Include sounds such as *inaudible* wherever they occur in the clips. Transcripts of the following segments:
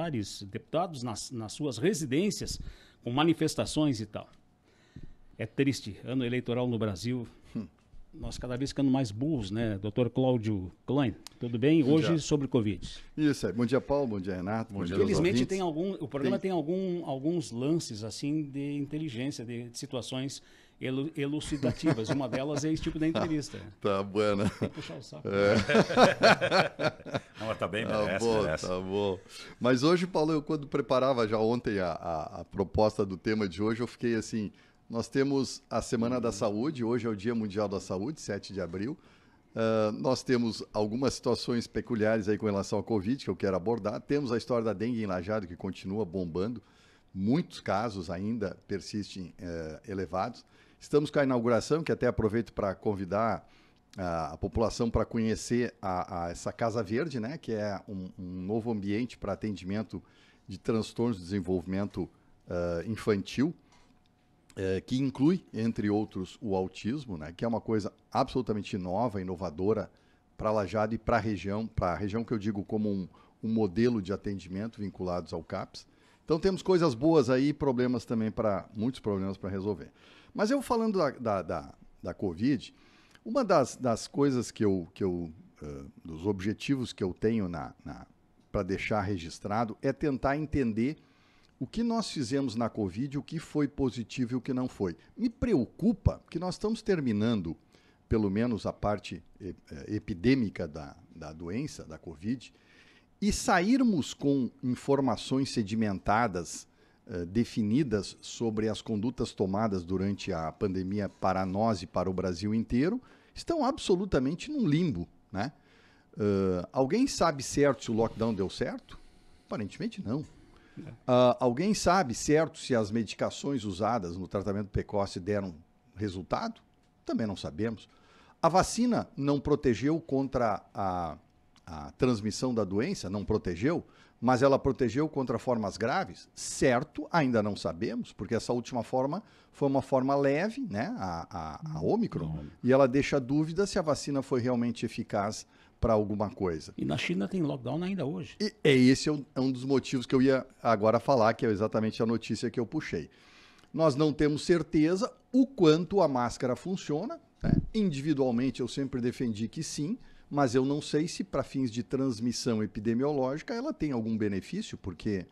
parlamentares, deputados nas, nas suas residências com manifestações e tal. É triste. Ano eleitoral no Brasil nós cada vez ficando mais burros, né? Doutor Cláudio Klein, tudo bem? Bom Hoje dia. sobre Covid. Isso, é. bom dia Paulo, bom dia Renato, bom, bom dia Infelizmente tem algum, o programa tem, tem algum, alguns lances assim de inteligência, de, situações elucidativas. Uma delas é esse tipo de entrevista. *laughs* tá boa né? Tem que puxar o saco. É. *laughs* Não, tá bem, tá merece, tá bom, merece. Tá bom. Mas hoje, Paulo, eu quando preparava já ontem a, a, a proposta do tema de hoje, eu fiquei assim nós temos a Semana da Saúde, hoje é o Dia Mundial da Saúde, 7 de abril. Uh, nós temos algumas situações peculiares aí com relação ao Covid que eu quero abordar. Temos a história da dengue em Lajado, que continua bombando. Muitos casos ainda persistem uh, elevados. Estamos com a inauguração, que até aproveito para convidar a, ah, a população para conhecer a, a essa Casa Verde, né, que é um, um novo ambiente para atendimento de transtornos de desenvolvimento uh, infantil é, que inclui, entre outros, o autismo, né, que é uma coisa absolutamente nova, inovadora para Lajado e para a região, para a região que eu digo como um, um modelo de atendimento vinculados ao CAPS. Então temos coisas boas aí, problemas também para muitos problemas para resolver. Mas eu falando da, da, da, da Covid, uma das, das coisas que eu, que eu uh, dos objetivos que eu tenho na, na para deixar registrado é tentar entender o que nós fizemos na Covid, o que foi positivo e o que não foi. Me preocupa que nós estamos terminando, pelo menos a parte eh, eh, epidêmica da, da doença, da Covid, e sairmos com informações sedimentadas, eh, definidas sobre as condutas tomadas durante a pandemia para nós e para o Brasil inteiro, estão absolutamente num limbo. Né? Uh, alguém sabe certo se o lockdown deu certo? Aparentemente não. Uh, alguém sabe certo se as medicações usadas no tratamento precoce deram resultado? Também não sabemos. A vacina não protegeu contra a, a transmissão da doença? Não protegeu? Mas ela protegeu contra formas graves? Certo, ainda não sabemos, porque essa última forma foi uma forma leve, né? A, a, a Omicron. E ela deixa dúvida se a vacina foi realmente eficaz para alguma coisa. E na China tem lockdown ainda hoje. E, é esse é um, é um dos motivos que eu ia agora falar, que é exatamente a notícia que eu puxei. Nós não temos certeza o quanto a máscara funciona. Né? Individualmente, eu sempre defendi que sim, mas eu não sei se para fins de transmissão epidemiológica ela tem algum benefício, porque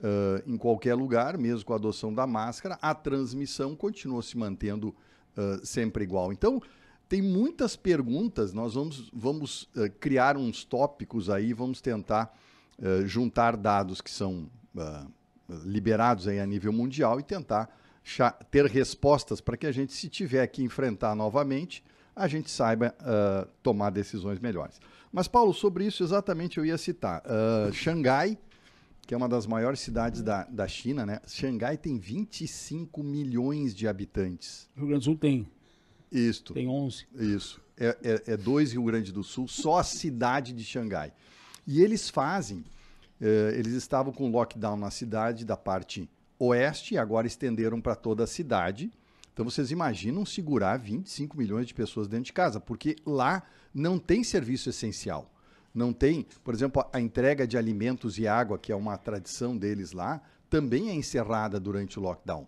uh, em qualquer lugar, mesmo com a adoção da máscara, a transmissão continua se mantendo uh, sempre igual. Então, tem muitas perguntas, nós vamos, vamos uh, criar uns tópicos aí, vamos tentar uh, juntar dados que são uh, liberados aí a nível mundial e tentar ter respostas para que a gente, se tiver que enfrentar novamente, a gente saiba uh, tomar decisões melhores. Mas, Paulo, sobre isso exatamente eu ia citar. Uh, Xangai, que é uma das maiores cidades da, da China, né? Xangai tem 25 milhões de habitantes. O Rio Grande do Sul tem. Isto. Tem 11. Isso. É, é, é, dois Rio Grande do Sul, só a cidade de Xangai. E eles fazem, é, eles estavam com lockdown na cidade da parte oeste e agora estenderam para toda a cidade. Então vocês imaginam segurar 25 milhões de pessoas dentro de casa, porque lá não tem serviço essencial. Não tem, por exemplo, a entrega de alimentos e água, que é uma tradição deles lá, também é encerrada durante o lockdown.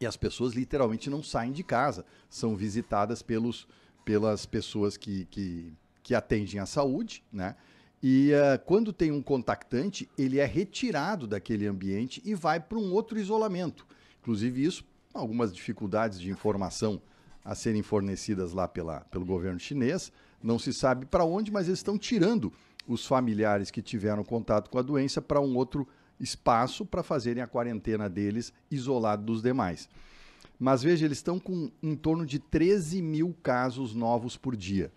E as pessoas literalmente não saem de casa, são visitadas pelos, pelas pessoas que, que, que atendem a saúde, né? E uh, quando tem um contactante, ele é retirado daquele ambiente e vai para um outro isolamento. Inclusive, isso, algumas dificuldades de informação a serem fornecidas lá pela, pelo governo chinês, não se sabe para onde, mas eles estão tirando os familiares que tiveram contato com a doença para um outro espaço para fazerem a quarentena deles isolado dos demais. Mas veja, eles estão com em torno de 13 mil casos novos por dia.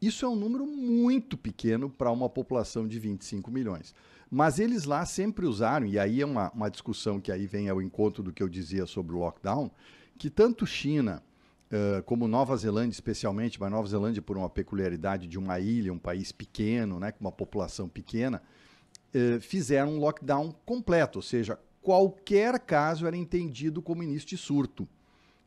Isso é um número muito pequeno para uma população de 25 milhões. Mas eles lá sempre usaram, e aí é uma, uma discussão que aí vem ao encontro do que eu dizia sobre o lockdown, que tanto China uh, como Nova Zelândia, especialmente, mas Nova Zelândia por uma peculiaridade de uma ilha, um país pequeno, né, com uma população pequena, eh, fizeram um lockdown completo, ou seja, qualquer caso era entendido como início de surto.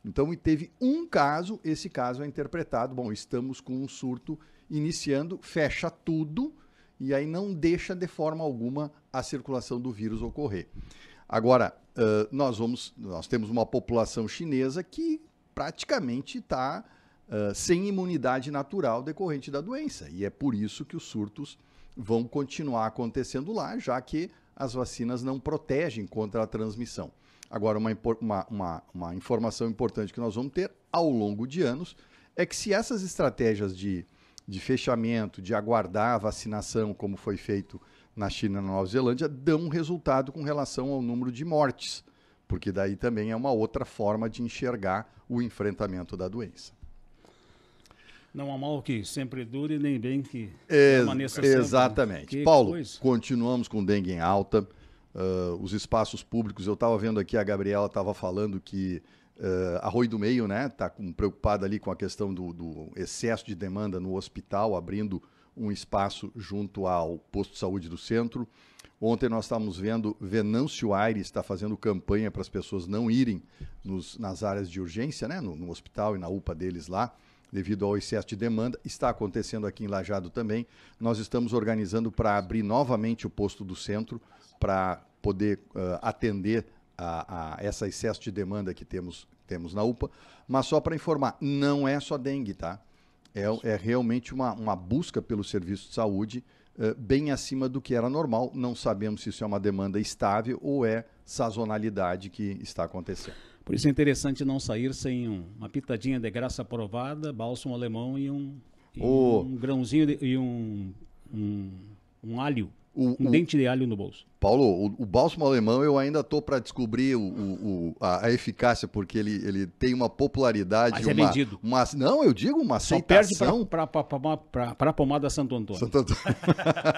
Então, teve um caso, esse caso é interpretado, bom, estamos com um surto iniciando, fecha tudo e aí não deixa de forma alguma a circulação do vírus ocorrer. Agora, uh, nós, vamos, nós temos uma população chinesa que praticamente está ah, sem imunidade natural decorrente da doença. E é por isso que os surtos vão continuar acontecendo lá, já que as vacinas não protegem contra a transmissão. Agora, uma, uma, uma, uma informação importante que nós vamos ter ao longo de anos é que se essas estratégias de, de fechamento, de aguardar a vacinação, como foi feito na China e na Nova Zelândia, dão resultado com relação ao número de mortes, porque daí também é uma outra forma de enxergar o enfrentamento da doença. Não há mal que sempre dure, nem bem que permaneça sempre né? Exatamente. Paulo, coisa. continuamos com dengue em alta. Uh, os espaços públicos, eu estava vendo aqui, a Gabriela estava falando que uh, Arroio do Meio né está preocupada ali com a questão do, do excesso de demanda no hospital, abrindo um espaço junto ao posto de saúde do centro. Ontem nós estávamos vendo Venâncio Aires está fazendo campanha para as pessoas não irem nos, nas áreas de urgência, né, no, no, hospital e na UPA deles lá, devido ao excesso de demanda. Está acontecendo aqui em Lajado também. Nós estamos organizando para abrir novamente o posto do centro para poder uh, atender a, a esse excesso de demanda que temos, temos na UPA. Mas só para informar, não é só dengue, tá? É, é realmente uma, uma busca pelo serviço de saúde eh, bem acima do que era normal. Não sabemos se isso é uma demanda estável ou é sazonalidade que está acontecendo. Por isso é interessante não sair sem uma pitadinha de graça aprovada, bálsamo alemão e um, e o... um grãozinho de, e um, um, um alho, o, um o... dente de alho no bolso. Paulo, o, o bálsamo alemão eu ainda tô para descobrir o, o, a, a, eficácia, porque ele, ele tem uma popularidade. Mas é uma, é vendido. Uma, não, eu digo uma Só perde para a pomada Santo Antônio. Santo Antônio.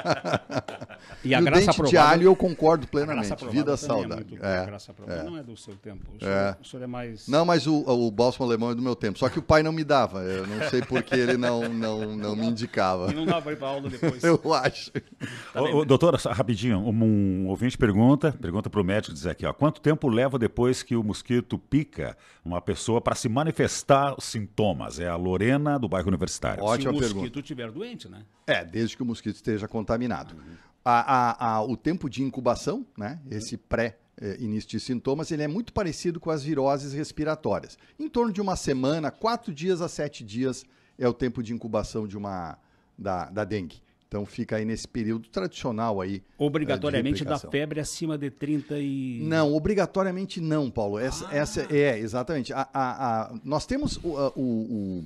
*laughs* e a e graça dente aprovada, de alho eu concordo plenamente. Vida é saudável. É, é graça aprovada é. não é do seu tempo. O é. senhor é, o senhor é mais... Não, mas o, o bálsamo alemão é do meu tempo. Só que o pai não me dava. Eu não sei porque ele não, não, não me indicava. E não dava para aula depois. *laughs* eu acho. Tá doutora, rapidinho, um um ouvinte pergunta, pergunta para o médico, diz aqui, ó, quanto tempo leva depois que o mosquito pica uma pessoa para se manifestar os sintomas? É a Lorena, do bairro Universitário. Ótima pergunta. Se o mosquito estiver doente, né? É, desde que o mosquito esteja contaminado. Uhum. A, a, a, o tempo de incubação, né? Esse pré eh, início de sintomas, ele é muito parecido com as viroses respiratórias. Em torno de uma semana, quatro dias a sete dias é o tempo de incubação de uma da, da dengue. Então fica aí nesse período tradicional aí. Eh, obrigatoriamente da febre acima de 30 e. Não, obrigatoriamente não, Paulo. Essa, ah. essa é, exatamente. A, a, a, nós temos o, o, o,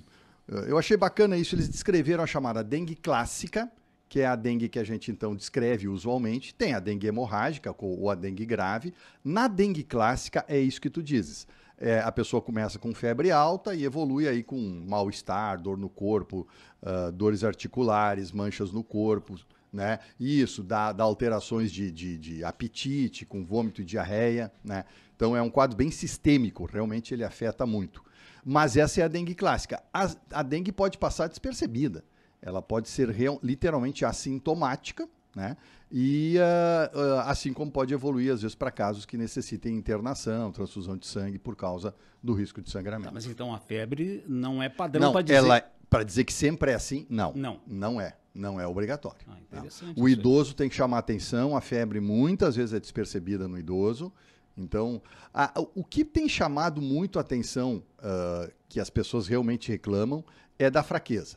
eh, Eu achei bacana isso, eles descreveram a chamada dengue clássica, que é a dengue que a gente então descreve usualmente. Tem a dengue hemorrágica ou a dengue grave. Na dengue clássica é isso que tu dizes é, a pessoa começa com febre alta e evolui aí com mal-estar, dor no corpo, uh, dores articulares, manchas no corpo, né? Isso, dá, dá alterações de, de, de, apetite, com vômito e diarreia, né? Então é um quadro bem sistêmico, realmente ele afeta muito. Mas essa é a dengue clássica. A, a dengue pode passar despercebida. Ela pode ser real, literalmente assintomática, né? E uh, assim como pode evoluir, às vezes, para casos que necessitem internação, transfusão de sangue por causa do risco de sangramento. Tá, mas então a febre não é padrão para dizer. Ela, é, para dizer que sempre é assim, não. Não. Não é. Não é obrigatório. Ah, tá? o idoso tem que chamar atenção, a febre muitas vezes é despercebida no idoso. Então, a, o que tem chamado muito atenção, uh, que as pessoas realmente reclamam, é da fraqueza.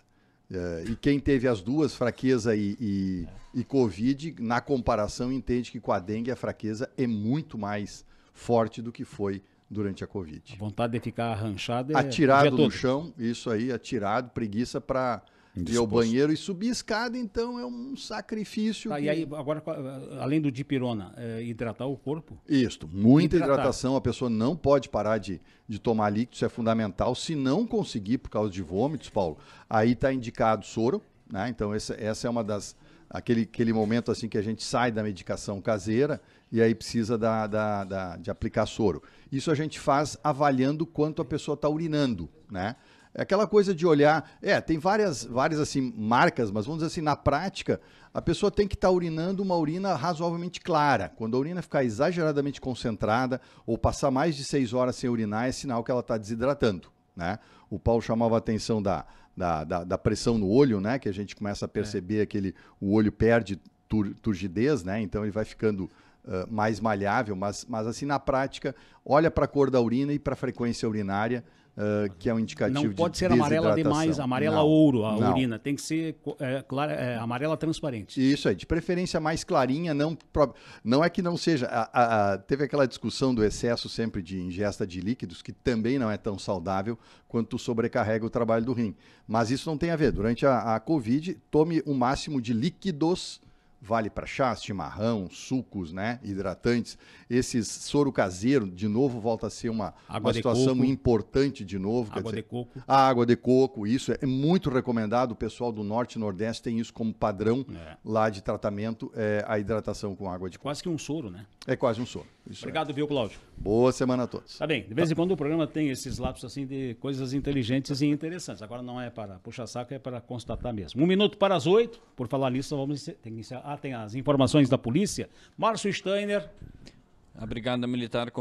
É, e quem teve as duas, fraqueza e, e, e, Covid, na comparação, entende que com a dengue a fraqueza é muito mais forte do que foi durante a Covid. A vontade de ficar arranchado é. Atirado no chão, isso aí, atirado, preguiça para e ir ao banheiro e subir escada, então é um sacrifício. Tá, que... E aí, agora, eh, além do dipirona, é hidratar o corpo? Isso, muita hidratar. hidratação. A pessoa não pode parar de, de tomar líquido, isso é fundamental. Se não conseguir por causa de vômitos, Paulo, aí está indicado soro, né? Então, essa, essa é uma das. Aquele, aquele momento assim que a gente sai da medicação caseira e aí precisa da, da, da, de aplicar soro. Isso a gente faz avaliando quanto a pessoa está urinando, né? É aquela coisa de olhar. É, tem várias, várias assim, marcas, mas vamos dizer assim, na prática, a pessoa tem que estar tá urinando uma urina razoavelmente clara. Quando a urina ficar exageradamente concentrada ou passar mais de seis horas sem urinar, é sinal que ela está desidratando. Né? O Paulo chamava a atenção da, da, da, da, pressão no olho, né? Que a gente começa a perceber é. aquele. O olho perde tur, turgidez, né? Então ele vai ficando mais malhável, mas, mas assim na prática, olha para a cor da urina e para a frequência urinária, uh, que é um indicativo Não pode de ser amarela demais, amarela não, ouro a não. urina, tem que ser é, clara, é, amarela transparente. Isso aí, de preferência mais clarinha, não, não é que não seja. A, a, a, teve aquela discussão do excesso sempre de ingesta de líquidos, que também não é tão saudável quanto sobrecarrega o trabalho do rim. Mas isso não tem a ver. Durante a, a Covid, tome o máximo de líquidos vale para chás, chimarrão, sucos, né, hidratantes. Esses soro caseiro, de novo, volta a ser uma, uma situação coco. importante de novo. Água dizer, de coco. A água de coco, isso é muito recomendado. O pessoal do Norte e Nordeste tem isso como padrão é. lá de tratamento, é, a hidratação com água de coco. Quase que um soro, né? É quase um soro. É. Obrigado, é. viu, Cláudio? Boa semana a todos. Tá bem. De vez tá. em quando o programa tem esses lapsos assim de coisas inteligentes e interessantes. Agora não é para puxar saco, é para constatar mesmo. Um minuto para as oito. Por falar nisso, vamos ter que encerrar atem as informações da polícia. Márcio Steiner. Obrigado, Brigada Militar